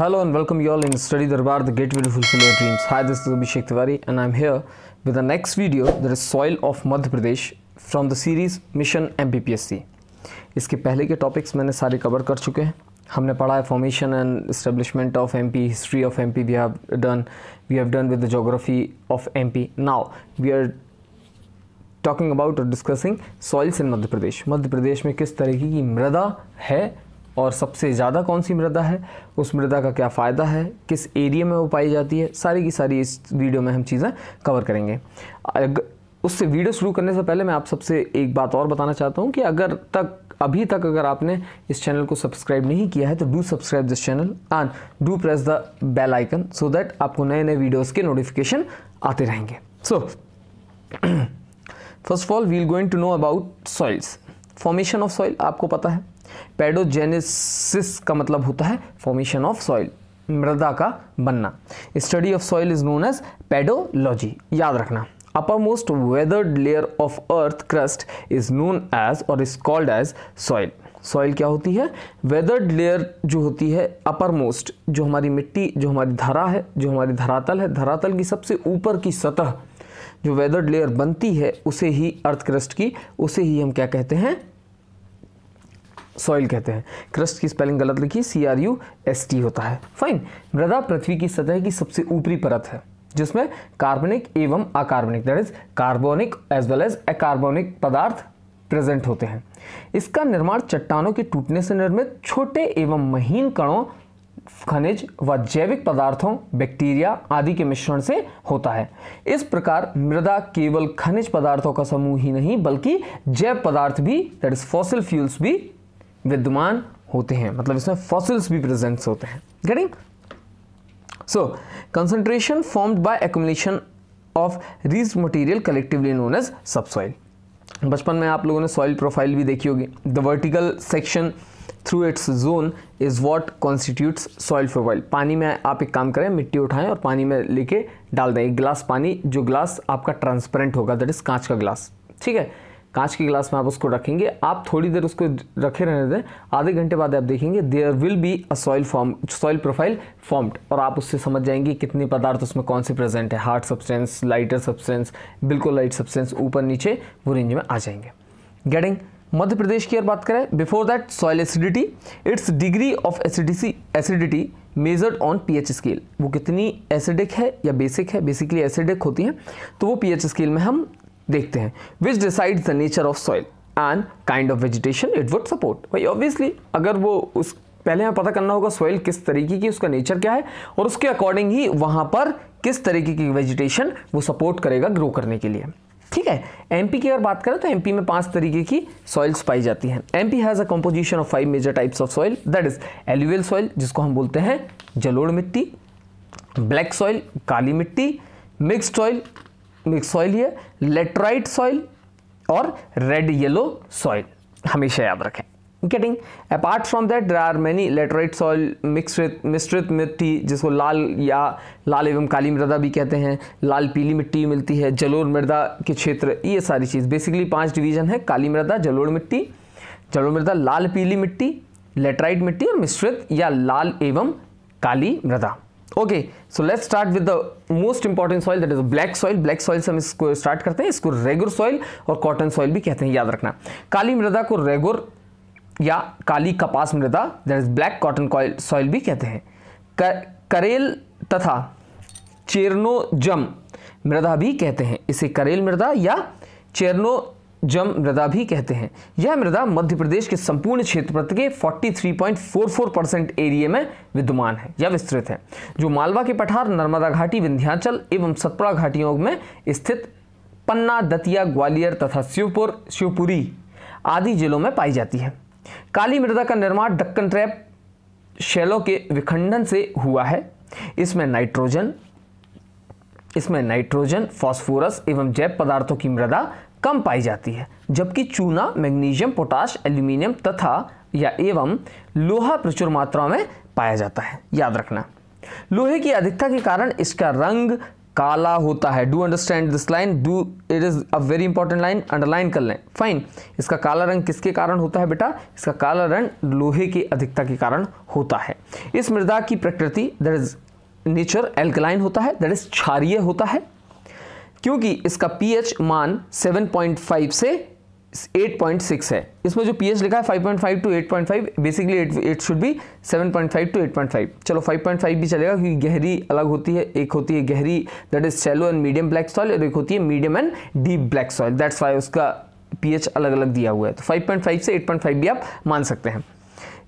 Hello and welcome you all in Study Darbar, the gateway to fulfill your dreams. Hi, this is Abhishek Tiwari and I'm here with the next video that is Soil of Madhya Pradesh from the series Mission MPPSC. इसके पहले के topics मैंने सारे cover कर चुके हैं हमने पढ़ा है formation and establishment of M P history of M P we have done we have done with the geography of M P now we are talking about और discussing soils in Madhya Pradesh Madhya Pradesh में किस तरीके की मृदा है और सबसे ज़्यादा कौन सी मृदा है उस मृदा का क्या फ़ायदा है किस एरिया में वो पाई जाती है सारी की सारी इस वीडियो में हम चीज़ें कवर करेंगे उससे वीडियो शुरू करने से पहले मैं आप सबसे एक बात और बताना चाहता हूँ कि अगर तक अभी तक अगर आपने इस चैनल को सब्सक्राइब नहीं किया है तो do subscribe this channel and do press the bell icon so that आपको नए नए वीडियोस के नोटिफिकेशन आते रहेंगे so first of all we'll going to know about soils formation of soil आपको पता है पेडोजेनेसिस का मतलब होता है फॉर्मेशन ऑफ सॉइल मृदा का बनना study of soil is known as pedology याद रखना upper most weathered layer of earth crust is known as और is called as soil soil क्या होती है वेदर्ड लेयर जो होती है अपर मोस्ट जो हमारी मिट्टी जो हमारी धरा है जो हमारी धरातल है धरातल की सबसे ऊपर की सतह जो वेदर्ड लेयर बनती है उसे ही अर्थ क्रस्ट की उसे ही हम क्या कहते हैं सॉइल कहते हैं क्रस्ट की स्पेलिंग गलत लिखी C R U S T होता है फाइन मृदा पृथ्वी की सतह की सबसे ऊपरी परत है जिसमें कार्बनिक एवं अकार्बनिक that is carbonic as well as अकार्बोनिक पदार्थ प्रेजेंट होते हैं इसका निर्माण चट्टानों के टूटने से निर्मित छोटे एवं महीन कणों खनिज व जैविक पदार्थों बैक्टीरिया आदि के मिश्रण से होता है इस प्रकार मृदा केवल खनिज पदार्थों का समूह ही नहीं बल्कि जैव पदार्थ भी दैट इज फॉसिल फ्यूल्स भी विद्यमान होते हैं मतलब इसमें फॉसिल्स भी प्रेजेंट्स होते हैं getting so concentration formed by accumulation of these material collectively known as soil बचपन में आप लोगों ने सॉइल प्रोफाइल भी देखी होगी the vertical section through its zone is what constitutes soil profile पानी में आप एक काम करें मिट्टी उठाएं और पानी में लेके डाल दें एक गिलास पानी जो ग्लास आपका ट्रांसपेरेंट होगा दैट इज़ कांच का ग्लास ठीक है कांच की गिलास में आप उसको रखेंगे आप थोड़ी देर उसको रखे रहने दें आधे घंटे बाद आप देखेंगे there will be a soil form soil profile formed और आप उससे समझ जाएंगे कितने पदार्थ उसमें कौन से प्रेजेंट है हार्ड सब्सटेंस लाइटर सब्सटेंस बिल्कुल लाइट सब्सटेंस ऊपर नीचे वो रेंज में आ जाएंगे गेटिंग मध्य प्रदेश की अगर बात करें before that soil acidity its degree of acidity acidity measured on pH scale वो कितनी एसिडिक है या बेसिक है बेसिकली एसिडिक होती है तो वो पीएच स्केल में हम देखते हैं which decides the nature of soil and kind of vegetation it would support भाई ऑब्वियसली अगर वो उस पहले हमें पता करना होगा सॉइल किस तरीके की उसका नेचर क्या है और उसके अकॉर्डिंग ही वहाँ पर किस तरीके की वेजिटेशन वो सपोर्ट करेगा ग्रो करने के लिए ठीक है एमपी की अगर बात करें तो एमपी में पांच तरीके की सॉइल्स पाई जाती हैं MP has a composition of five major types of soil that is alluvial soil जिसको हम बोलते हैं जलोड़ मिट्टी ब्लैक सॉइल काली मिट्टी मिक्स्ड सॉइल मिक्स सॉइल है लेटराइट सॉइल और रेड येलो सॉइल हमेशा याद रखें getting apart from that there are many laterite soil मिक्सृत मिश्रित मिट्टी जिसको लाल या लाल एवं काली मृदा भी कहते हैं लाल पीली मिट्टी मिलती है जलोड़ मृदा के क्षेत्र ये सारी चीज़ बेसिकली पांच डिवीजन है काली मृदा जलोड़ मिट्टी जलोड़ मृदा लाल पीली मिट्टी लेटराइट मिट्टी और मिश्रित या लाल एवं काली मृदा okay so let's start with the most important soil that is black soil black soil से हम इसको स्टार्ट करते हैं इसको रेगुर सॉइल और कॉटन सॉइल भी कहते हैं याद रखना काली मृदा को रेगुर या काली कपास मृदा that is black cotton soil भी कहते हैं करेल तथा चेरनोजम मृदा भी कहते हैं इसे करेल मृदा या चेरनो जम मृदा भी कहते हैं यह मृदा मध्य प्रदेश के संपूर्ण प्रति के 43.44 परसेंट एरिए में विद्यमान है या विस्तृत है जो मालवा के पठार नर्मदा घाटी विंध्याचल एवं सतपुड़ा घाटियों में स्थित पन्ना दतिया ग्वालियर तथा शिवपुर शिवपुरी आदि जिलों में पाई जाती है काली मृदा का निर्माण दक्कन ट्रैप शैलों के विखंडन से हुआ है इसमें नाइट्रोजन इसमें नाइट्रोजन फास्फोरस एवं जैव पदार्थों की मृदा कम पाई जाती है जबकि चूना मैग्नीशियम पोटाश एल्यूमिनियम तथा या एवं लोहा प्रचुर मात्रा में पाया जाता है याद रखना लोहे की अधिकता के कारण इसका रंग काला होता है do understand this line do it is a very important line underline कर लें फाइन इसका काला रंग किसके कारण होता है बेटा इसका काला रंग लोहे की अधिकता के कारण होता है इस मृदा की प्रकृति दैट इज नेचर एल्कलाइन होता है दैट इज क्षारीय होता है क्योंकि इसका पीएच मान 7.5 से 8.6 है इसमें जो पीएच लिखा है 5.5 to 8.5 basically it it should be 7.5 to 8.5 चलो 5.5 भी चलेगा क्योंकि गहरी अलग होती है एक होती है गहरी that is shallow and medium black soil और एक होती है medium and deep black soil that's why उसका पीएच अलग अलग दिया हुआ है तो 5.5 से 8.5 भी आप मान सकते हैं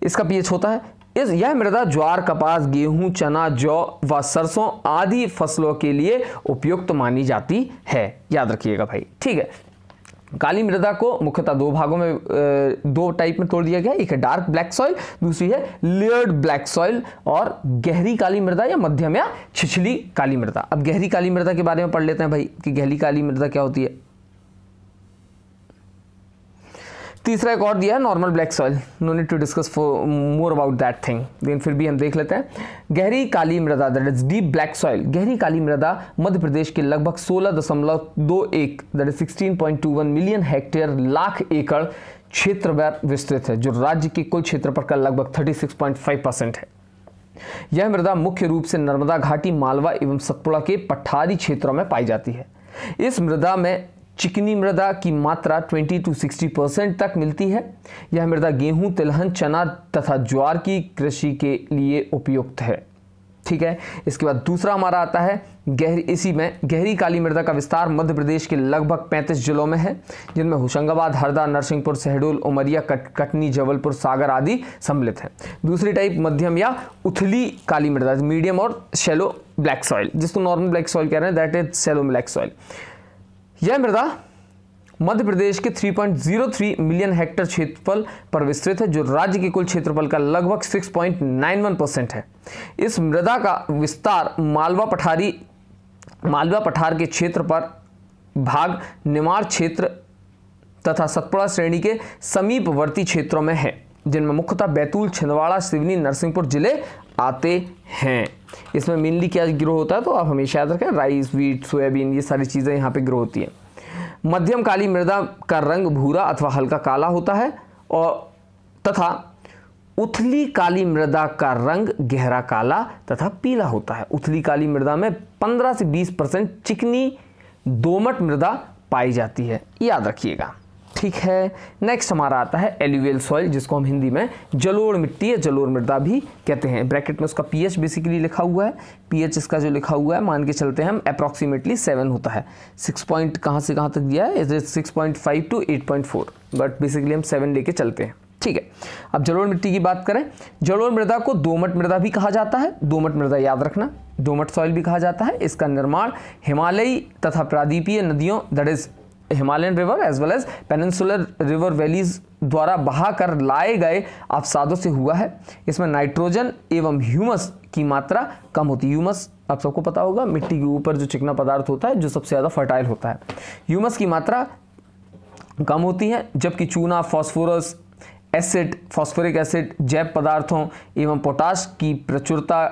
इसका पीएच होता है इस यह मृदा ज्वार कपास गेहूं चना जौ व सरसों आदि फसलों के लिए उपयुक्त तो मानी जाती है याद रखिएगा भाई ठीक है काली मृदा को मुख्यतः दो भागों में दो टाइप में तोड़ दिया गया एक है डार्क ब्लैक सॉइल दूसरी है लेयर्ड ब्लैक सॉइल और गहरी काली मृदा या मध्यम या छिछली काली मृदा अब गहरी काली मृदा के बारे में पढ़ लेते हैं भाई कि गहरी काली मृदा क्या होती है तीसरा एक और दिया है normal black soil no need to discuss for more about that thing लेकिन फिर भी हम देख लेते हैं गहरी काली मृदा that is deep black soil गहरी काली मृदा मध्य प्रदेश के लगभग सोलह दशमलव दो एक that is sixteen point two one million hectare lakh एकड़ क्षेत्र पर विस्तृत है जो राज्य के कुल क्षेत्रफल का लगभग thirty six point five percent है यह मृदा मुख्य रूप से नर्मदा घाटी मालवा एवं सतपुड़ा के पठारी क्षेत्रों में पाई जाती है इस मृदा में चिकनी मृदा की मात्रा 20 टू 60 परसेंट तक मिलती है यह मृदा गेहूं तिलहन चना तथा ज्वार की कृषि के लिए उपयुक्त है ठीक है इसके बाद दूसरा हमारा आता है गहरी इसी में गहरी काली मृदा का विस्तार मध्य प्रदेश के लगभग 35 जिलों में है जिनमें होशंगाबाद हरदा नरसिंहपुर शहडोल उमरिया कट, कटनी जबलपुर सागर आदि सम्मिलित है दूसरी टाइप मध्यम या उथली काली मृदा मीडियम और शेलो ब्लैक सॉइल जिसको नॉर्मल ब्लैक सॉइल कह रहे हैं that is shallow black soil यह मृदा मध्य प्रदेश के 3.03 मिलियन हेक्टर क्षेत्रफल पर विस्तृत है जो राज्य के कुल क्षेत्रफल का लगभग 6.91 परसेंट है इस मृदा का विस्तार मालवा पठारी मालवा पठार के क्षेत्र पर भाग निमार क्षेत्र तथा सतपुड़ा श्रेणी के समीपवर्ती क्षेत्रों में है जिनमें मुख्यतः बैतूल छिंदवाड़ा सिवनी नरसिंहपुर जिले आते हैं इसमें मेनली क्या ग्रो होता है तो आप हमेशा याद रखें राइस वीट सोयाबीन ये सारी चीज़ें यहाँ पे ग्रो होती हैं मध्यम काली मृदा का रंग भूरा अथवा हल्का काला होता है और तथा उथली काली मृदा का रंग गहरा काला तथा पीला होता है उथली काली मृदा में 15 से 20 परसेंट चिकनी दोमट मृदा पाई जाती है याद रखिएगा ठीक है नेक्स्ट हमारा आता है एल्यूवियल सॉइल जिसको हम हिंदी में जलोड़ मिट्टी या जलोड़ मृदा भी कहते हैं ब्रैकेट में उसका पीएच बेसिकली लिखा हुआ है पीएच इसका जो लिखा हुआ है मान के चलते हैं हम अप्रॉक्सीमेटली सेवन होता है सिक्स पॉइंट कहाँ से कहाँ तक दिया है six point five to eight point four but basically हम सेवन लेके चलते हैं ठीक है अब जलोड़ मिट्टी की बात करें जलोड़ मृदा को दोमट मृदा भी कहा जाता है दोमट मृदा याद रखना दोमट सॉइल भी कहा जाता है इसका निर्माण हिमालयी तथा प्रादीपीय नदियों that is Himalayan river as well as peninsular river valleys द्वारा बहाकर लाए गए अवसादों से हुआ है इसमें नाइट्रोजन एवं ह्यूमस की मात्रा कम होती है ह्यूमस आप सबको पता होगा मिट्टी के ऊपर जो चिकना पदार्थ होता है जो सबसे ज़्यादा फर्टाइल होता है ह्यूमस की मात्रा कम होती है जबकि चूना फॉस्फोरस एसिड फॉस्फोरिक एसिड जैव पदार्थों एवं पोटाश की प्रचुरता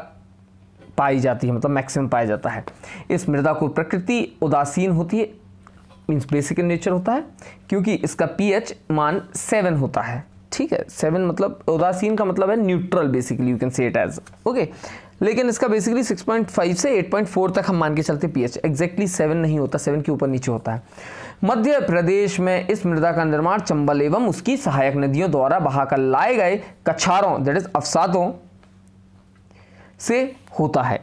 पाई जाती है मतलब मैक्सिमम पाया जाता है इस मृदा को प्रकृति उदासीन होती है मीन्स बेसिक इन नेचर होता है क्योंकि इसका पी मान सेवन होता है ठीक है सेवन मतलब उदासीन का मतलब है neutral basically you can say it as okay लेकिन इसका बेसिकली 6.5 से 8.4 तक हम मान के चलते पीएच एग्जैक्टली सेवन नहीं होता सेवन के ऊपर नीचे होता है मध्य प्रदेश में इस मृदा का निर्माण चंबल एवं उसकी सहायक नदियों द्वारा बहाकर लाए गए कछारों दैट इज अफसादों से होता है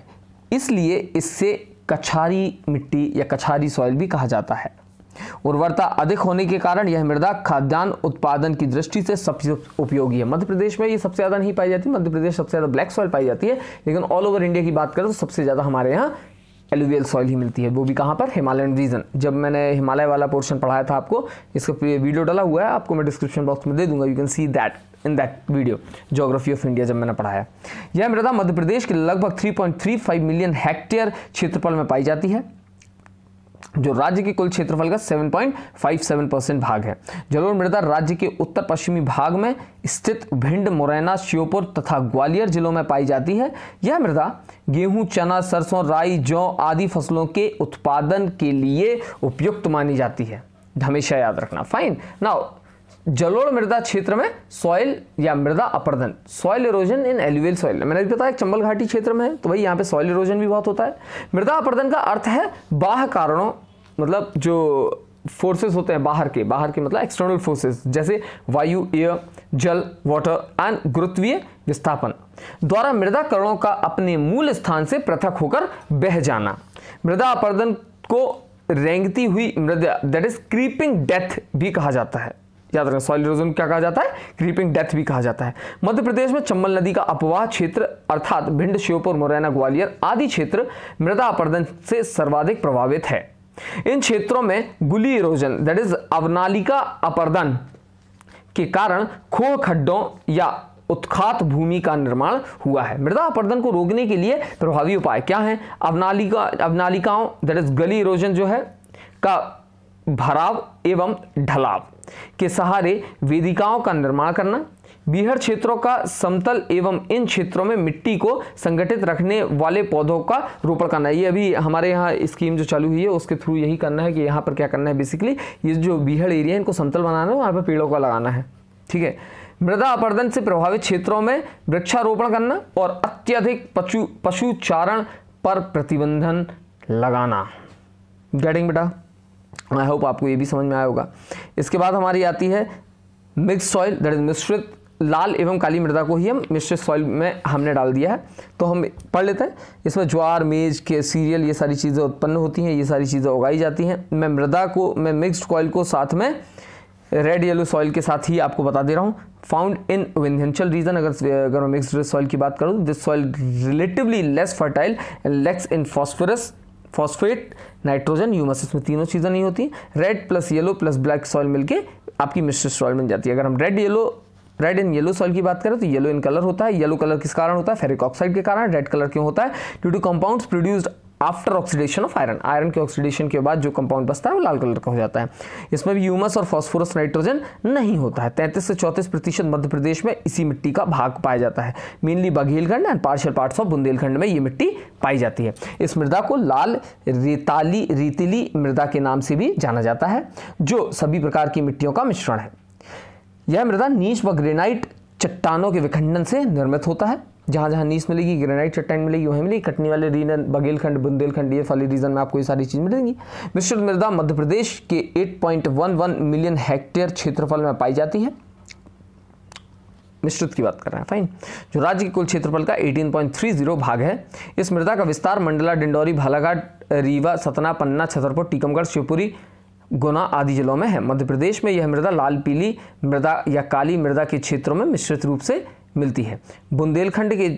इसलिए इससे कछारी मिट्टी या कछारी सॉइल भी कहा जाता है उर्वरता अधिक होने के कारण यह मृदा खाद्यान्न उत्पादन की दृष्टि से सबसे उपयोगी है मध्य प्रदेश में ये सबसे ज़्यादा नहीं पाई जाती मध्य प्रदेश सबसे ज़्यादा ब्लैक सॉइल पाई जाती है लेकिन ऑल ओवर इंडिया की बात करें तो सबसे ज़्यादा हमारे यहाँ एलुवियल सॉइल ही मिलती है वो भी कहाँ पर हिमालयन रीजन जब मैंने हिमालय वाला पोर्शन पढ़ाया था आपको इसका वीडियो डाला हुआ है आपको मैं डिस्क्रिप्शन बॉक्स में दे दूंगा you can see that in that video geography of India जब मैंने पढ़ाया यह मृदा मध्य प्रदेश के लगभग 3.35 मिलियन हेक्टेयर क्षेत्रफल में पाई जाती है जो राज्य के कुल क्षेत्रफल का 7.57 परसेंट भाग है जलोढ़ मृदा राज्य के उत्तर पश्चिमी भाग में स्थित भिंड मुरैना श्योपुर तथा ग्वालियर जिलों में पाई जाती है यह मृदा गेहूं चना सरसों राई जौ आदि फसलों के उत्पादन के लिए उपयुक्त मानी जाती है हमेशा याद रखना फाइन नाउ जलोढ़ मृदा क्षेत्र में सॉइल या मृदा अपर्दन soil erosion in alluvial soil मैंने बताया चंबल घाटी क्षेत्र में है तो भाई यहाँ पे सॉइल इरोजन भी बहुत होता है मृदा अपर्दन का अर्थ है बाह कारणों मतलब जो फोर्सेस होते हैं बाहर के बाहर के मतलब एक्सटर्नल फोर्सेस जैसे वायु एयर जल वाटर एंड गुरुत्वीय विस्थापन द्वारा मृदा कणों का अपने मूल स्थान से पृथक होकर बह जाना मृदा अपर्दन को रेंगती हुई मृदा दैट इज क्रीपिंग डेथ भी कहा जाता है याद रखें सॉइल इरोजन क्या कहा जाता है क्रीपिंग डेथ भी कहा जाता है मध्य प्रदेश में चंबल नदी का अपवाह क्षेत्र अर्थात भिंड श्योपुर मुरैना ग्वालियर आदि क्षेत्र मृदा अपर्दन से सर्वाधिक प्रभावित है इन क्षेत्रों में गुली इरोजन दैट इज अवनालिका अपर्दन के कारण खो खड्डों या उत्खात भूमि का निर्माण हुआ है मृदा अपरदन को रोकने के लिए प्रभावी उपाय क्या हैं अवनालिका अवनालिकाओं दैट इज गली इरोजन जो है का भराव एवं ढलाव के सहारे वेदिकाओं का निर्माण करना बिहार क्षेत्रों का समतल एवं इन क्षेत्रों में मिट्टी को संगठित रखने वाले पौधों का रोपण करना है ये अभी हमारे यहाँ स्कीम जो चालू हुई है उसके थ्रू यही करना है कि यहाँ पर क्या करना है बेसिकली ये जो बिहार एरिया है इनको समतल बनाना है वहाँ पर पेड़ों का लगाना है ठीक है मृदा अपर्दन से प्रभावित क्षेत्रों में वृक्षारोपण करना और अत्यधिक पशु पशुचारण पर प्रतिबंधन लगाना गेटिंग बेटा आई होप आपको ये भी समझ में आया होगा इसके बाद हमारी आती है मिक्स सॉइल दैट इज मिश्रित लाल एवं काली मृदा को ही हम मिश्रित सॉइल में हमने डाल दिया है तो हम पढ़ लेते हैं इसमें ज्वार मेज के सीरियल ये सारी चीज़ें उत्पन्न होती हैं ये सारी चीज़ें उगाई जाती हैं मैं मृदा को मैं मिक्स्ड सॉइल को साथ में रेड येलो सॉइल के साथ ही आपको बता दे रहा हूँ फाउंड इन विंध्यंचल रीजन अगर अगर मैं मिक्सड सॉइल की बात करूँ this soil relatively less fertile and less in phosphorus phosphate nitrogen humus इसमें तीनों चीज़ें नहीं होती red plus yellow plus black soil मिलकर आपकी मिश्रित सॉइल बन जाती है अगर हम red yellow red and yellow soil की बात करें तो येलो इन कलर होता है येलो कलर किस कारण होता है फेरिक ऑक्साइड के कारण रेड कलर क्यों होता है due to compound produced after oxidation of iron iron के ऑक्सीडेशन के बाद जो कंपाउंड बचता है वो लाल कलर का हो जाता है इसमें भी यूमस और फॉस्फोरस नाइट्रोजन नहीं होता है तैंतीस से चौंतीस प्रतिशत मध्य प्रदेश में इसी मिट्टी का भाग पाया जाता है mainly Baghelkhand and partial part of Bundelkhand में ये मिट्टी पाई जाती है इस मृदा को लाल रेताली रेतीली मृदा के नाम से भी जाना जाता है जो सभी प्रकार की मिट्टियों का मिश्रण है यह मृदा नीच व ग्रेनाइट चट्टानों के विखंडन से निर्मित होता है जहाँ जहाँ नीच मिलेगी ग्रेनाइट चट्टान मिलेगी वहीं मिलेगी कटनी वाले रीजन बघेलखंड बुंदेलखंड ये वाले रीजन में आपको ये सारी चीज़ मिलेंगी मिश्रित मृदा मध्य प्रदेश के 8.11 मिलियन हेक्टेयर क्षेत्रफल में पाई जाती है मिश्रित की बात कर रहे हैं फाइन जो राज्य के कुल क्षेत्रफल का 18.30 भाग है इस मृदा का विस्तार मंडला डिंडौरी भालाघाट रीवा सतना पन्ना छतरपुर टीकमगढ़ शिवपुरी गुना आदि जिलों में है मध्य प्रदेश में यह मृदा लाल पीली मृदा या काली मृदा के क्षेत्रों में मिश्रित रूप से मिलती है बुंदेलखंड के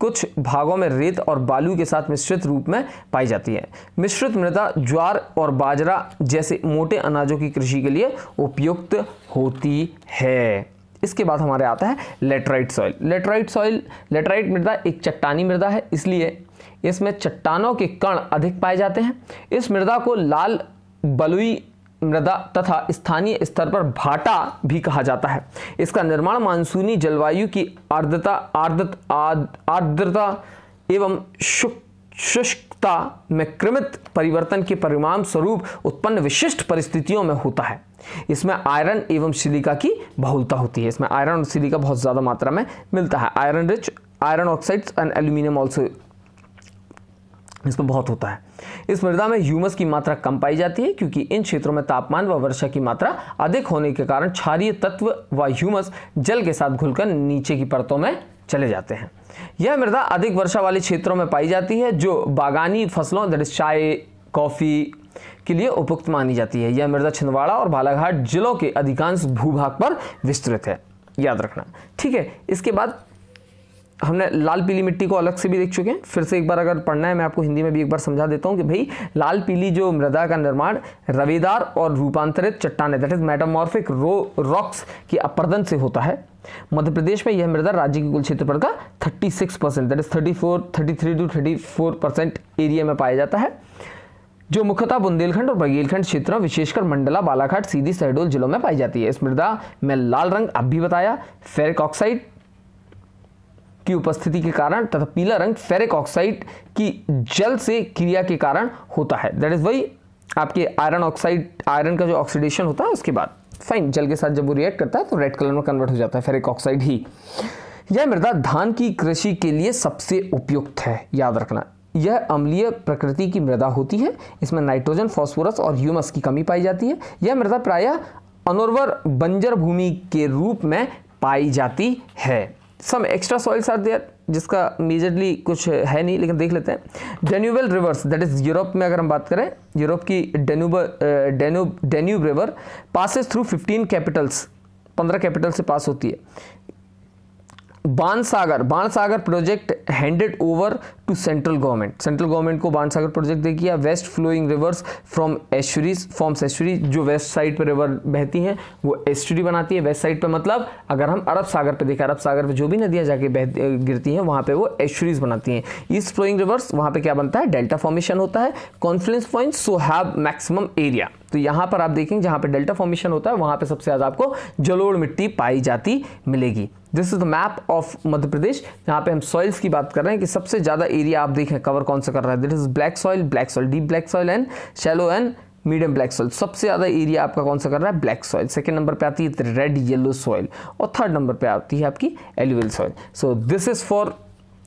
कुछ भागों में रेत और बालू के साथ मिश्रित रूप में पाई जाती है मिश्रित मृदा ज्वार और बाजरा जैसे मोटे अनाजों की कृषि के लिए उपयुक्त होती है इसके बाद हमारे आता है laterite soil laterite soil laterite मृदा एक चट्टानी मृदा है इसलिए इसमें चट्टानों के कण अधिक पाए जाते हैं इस मृदा को लाल बलुई मृदा तथा स्थानीय स्तर पर भाटा भी कहा जाता है इसका निर्माण मानसूनी जलवायु की आर्द्रता आर्द्रत आर्द्रता एवं शुष्कता में क्रमित परिवर्तन के परिणाम स्वरूप उत्पन्न विशिष्ट परिस्थितियों में होता है इसमें आयरन एवं सिलिका की बहुलता होती है इसमें आयरन और सिलिका बहुत ज़्यादा मात्रा में मिलता है iron rich iron oxides and aluminium also इसमें बहुत होता है इस मृदा में ह्यूमस की मात्रा कम पाई जाती है क्योंकि इन क्षेत्रों में तापमान व वर्षा की मात्रा अधिक होने के कारण क्षारीय तत्व व ह्यूमस जल के साथ घुलकर नीचे की परतों में चले जाते हैं यह मृदा अधिक वर्षा वाले क्षेत्रों में पाई जाती है जो बागानी फसलों दर चाय कॉफ़ी के लिए उपयुक्त मानी जाती है यह मृदा छिंदवाड़ा और बालाघाट जिलों के अधिकांश भूभाग पर विस्तृत है याद रखना ठीक है इसके बाद हमने लाल पीली मिट्टी को अलग से भी देख चुके हैं फिर से एक बार अगर पढ़ना है मैं आपको हिंदी में भी एक बार समझा देता हूँ कि भाई लाल पीली जो मृदा का निर्माण रवेदार और रूपांतरित चट्टान that is metamorphic row rocks की अपर्दन से होता है मध्य प्रदेश में यह मृदा राज्य के कुल क्षेत्रफल का thirty six percent that is thirty four thirty three to thirty four percent area में पाया जाता है जो मुख्यतः बुंदेलखंड और बघेलखंड क्षेत्रों विशेषकर मंडला बालाघाट सीधी शहडोल जिलों में पाई जाती है इस मृदा में लाल रंग अब भी बताया फेरिक ऑक्साइड की उपस्थिति के कारण तथा पीला रंग फेरिक ऑक्साइड की जल से क्रिया के कारण होता है दैट इज़ वही आपके आयरन ऑक्साइड आयरन का जो ऑक्सीडेशन होता है उसके बाद फाइन जल के साथ जब वो रिएक्ट करता है तो रेड कलर में कन्वर्ट हो जाता है फेरिक ऑक्साइड ही यह मृदा धान की कृषि के लिए सबसे उपयुक्त है याद रखना यह अम्लीय प्रकृति की मृदा होती है इसमें नाइट्रोजन फॉस्फोरस और ह्यूमस की कमी पाई जाती है यह मृदा प्रायः अनुर्वर बंजर भूमि के रूप में पाई जाती है some extra soils are there जिसका मेजरली कुछ है नहीं लेकिन देख लेते हैं Danubian rivers that is Europe में अगर हम बात करें यूरोप की Danube Danube Danube river passes through 15 capitals 15 capital से पास होती है Bansagar Bansagar project handed over to central government central government को बाणसागर प्रोजेक्ट दे किया west flowing rivers from estuaries from estuaries जो वेस्ट साइड पर रिवर बहती हैं वो एश्वरी बनाती है वेस्ट साइड पर मतलब अगर हम अरब सागर पर देखें अरब सागर पर जो भी नदियाँ जाके बह गिरती हैं वहाँ पर वो एश्वरीज बनाती हैं ईस्ट फ्लोइंग रिवर्स वहाँ पर क्या बनता है डेल्टा फॉर्मेशन होता है confluence point so have maximum area तो यहां पर आप देखेंगे जहां पर डेल्टा फॉर्मेशन होता है वहां पर सबसे ज़्यादा आपको जलोड़ मिट्टी पाई जाती मिलेगी this is the map of Madhya Pradesh यहाँ पे हम सॉइल्स की बात कर रहे हैं कि सबसे ज़्यादा एरिया आप देखें कवर कौन सा कर रहा है this is black soil black soil deep black soil and shallow and medium black soil सबसे ज़्यादा एरिया आपका कौन सा कर रहा है ब्लैक सॉइल सेकेंड नंबर पे आती है रेड येलो सॉइल और थर्ड नंबर पे आती है आपकी alluvial soil so this is for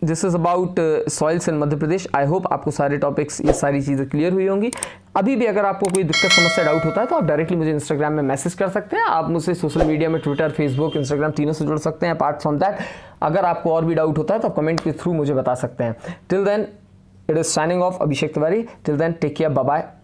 this is about soils in Madhya Pradesh I hope आपको सारे टॉपिक्स ये सारी चीज़ें क्लियर हुई होंगी अभी भी अगर आपको कोई दिक्कत समस्या डाउट होता है तो आप डायरेक्टली मुझे इंस्टाग्राम में मैसेज कर सकते हैं आप मुझे सोशल मीडिया में ट्विटर फेसबुक इंस्टाग्राम तीनों से जुड़ सकते हैं अपार्ट फ्रॉम दैट अगर आपको और भी डाउट होता है तो आप कमेंट के थ्रू मुझे बता सकते हैं till then it is signing off Abhishek Tiwari till then take care bye